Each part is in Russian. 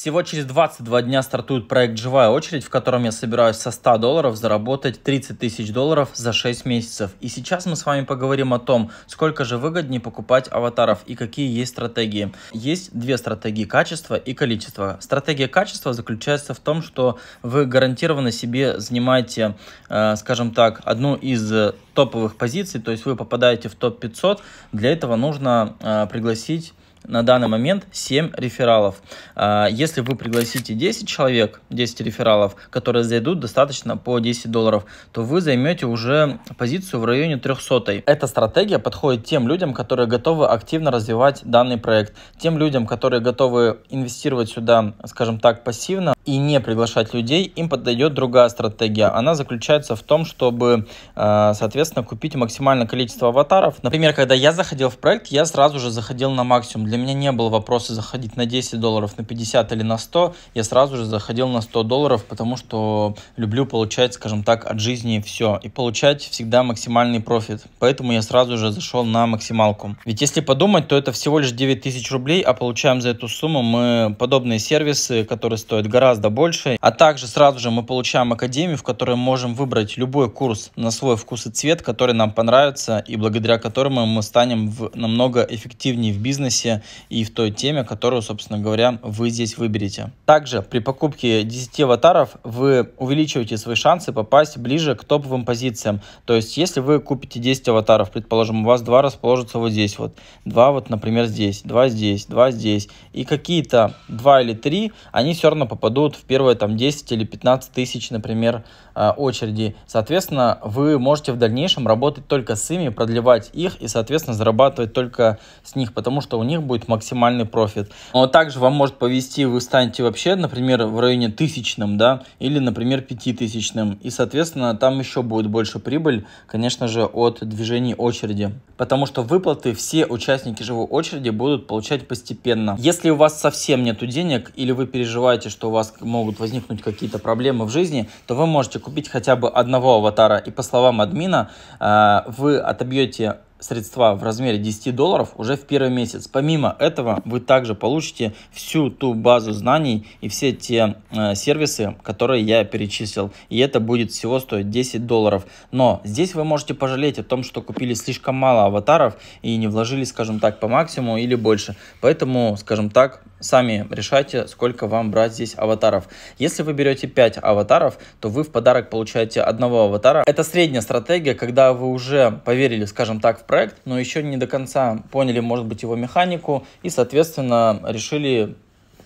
Всего через 22 дня стартует проект «Живая очередь», в котором я собираюсь со 100 долларов заработать 30 тысяч долларов за 6 месяцев. И сейчас мы с вами поговорим о том, сколько же выгоднее покупать аватаров и какие есть стратегии. Есть две стратегии – качество и количество. Стратегия качества заключается в том, что вы гарантированно себе занимаете, э, скажем так, одну из э, топовых позиций, то есть вы попадаете в топ-500. Для этого нужно э, пригласить на данный момент 7 рефералов. А, если вы пригласите 10 человек, 10 рефералов, которые зайдут достаточно по 10 долларов, то вы займете уже позицию в районе 300. Эта стратегия подходит тем людям, которые готовы активно развивать данный проект, тем людям, которые готовы инвестировать сюда, скажем так, пассивно и не приглашать людей, им подойдет другая стратегия. Она заключается в том, чтобы, а, соответственно, купить максимальное количество аватаров. Например, когда я заходил в проект, я сразу же заходил на максимум для меня не было вопроса заходить на 10 долларов, на 50 или на 100. Я сразу же заходил на 100 долларов, потому что люблю получать, скажем так, от жизни все. И получать всегда максимальный профит. Поэтому я сразу же зашел на максималку. Ведь если подумать, то это всего лишь 9000 рублей, а получаем за эту сумму мы подобные сервисы, которые стоят гораздо больше. А также сразу же мы получаем академию, в которой можем выбрать любой курс на свой вкус и цвет, который нам понравится и благодаря которому мы станем в намного эффективнее в бизнесе, и в той теме, которую, собственно говоря, вы здесь выберете. Также при покупке 10 аватаров вы увеличиваете свои шансы попасть ближе к топовым позициям. То есть, если вы купите 10 аватаров, предположим, у вас два расположатся вот здесь вот, два вот, например, здесь, два здесь, два здесь, и какие-то два или три, они все равно попадут в первые там 10 или 15 тысяч, например, Э, очереди. Соответственно, вы можете в дальнейшем работать только с ими, продлевать их и, соответственно, зарабатывать только с них, потому что у них будет максимальный профит. Но также вам может повести, вы станете вообще, например, в районе тысячным, да, или, например, пятитысячным. И, соответственно, там еще будет больше прибыль, конечно же, от движений очереди. Потому что выплаты все участники живой очереди будут получать постепенно. Если у вас совсем нет денег или вы переживаете, что у вас могут возникнуть какие-то проблемы в жизни, то вы можете купить купить хотя бы одного аватара, и по словам админа, э, вы отобьете средства в размере 10 долларов уже в первый месяц. Помимо этого, вы также получите всю ту базу знаний и все те э, сервисы, которые я перечислил. И это будет всего стоить 10 долларов. Но здесь вы можете пожалеть о том, что купили слишком мало аватаров и не вложили, скажем так, по максимуму или больше. Поэтому, скажем так, сами решайте, сколько вам брать здесь аватаров. Если вы берете 5 аватаров, то вы в подарок получаете одного аватара. Это средняя стратегия, когда вы уже поверили, скажем так, в проект, но еще не до конца поняли, может быть, его механику и, соответственно, решили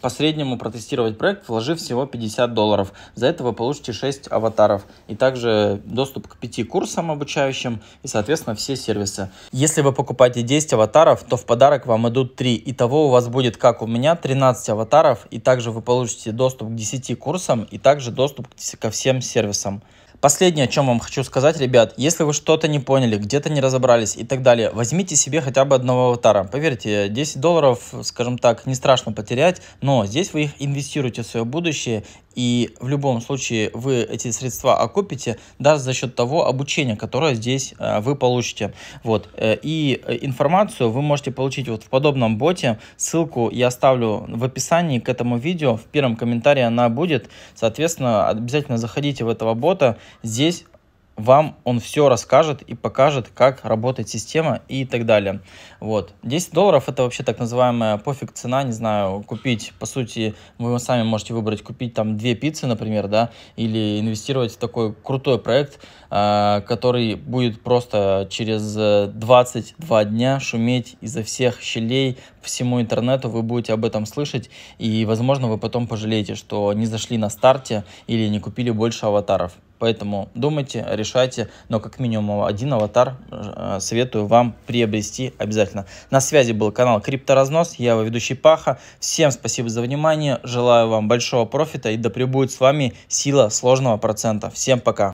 по среднему протестировать проект, вложив всего 50 долларов. За это вы получите 6 аватаров и также доступ к 5 курсам обучающим и, соответственно, все сервисы. Если вы покупаете 10 аватаров, то в подарок вам идут 3. Итого у вас будет, как у меня, 13 аватаров и также вы получите доступ к 10 курсам и также доступ ко всем сервисам. Последнее, о чем вам хочу сказать, ребят, если вы что-то не поняли, где-то не разобрались и так далее, возьмите себе хотя бы одного аватара. Поверьте, 10 долларов, скажем так, не страшно потерять, но здесь вы их инвестируете в свое будущее и в любом случае вы эти средства окупите даже за счет того обучения, которое здесь э, вы получите. Вот. Э, и э, информацию вы можете получить вот в подобном боте. Ссылку я оставлю в описании к этому видео. В первом комментарии она будет. Соответственно, обязательно заходите в этого бота, Здесь вам он все расскажет и покажет, как работает система и так далее. Вот. 10 долларов это вообще так называемая пофиг цена, не знаю, купить, по сути, вы сами можете выбрать, купить там две пиццы, например, да, или инвестировать в такой крутой проект, а, который будет просто через 22 э, дня шуметь изо всех щелей всему интернету, вы будете об этом слышать, и, возможно, вы потом пожалеете, что не зашли на старте или не купили больше аватаров. Поэтому думайте, решайте, но как минимум один аватар э, советую вам приобрести обязательно. На связи был канал Крипторазнос, я его ведущий Паха. Всем спасибо за внимание, желаю вам большого профита и да пребудет с вами сила сложного процента. Всем пока!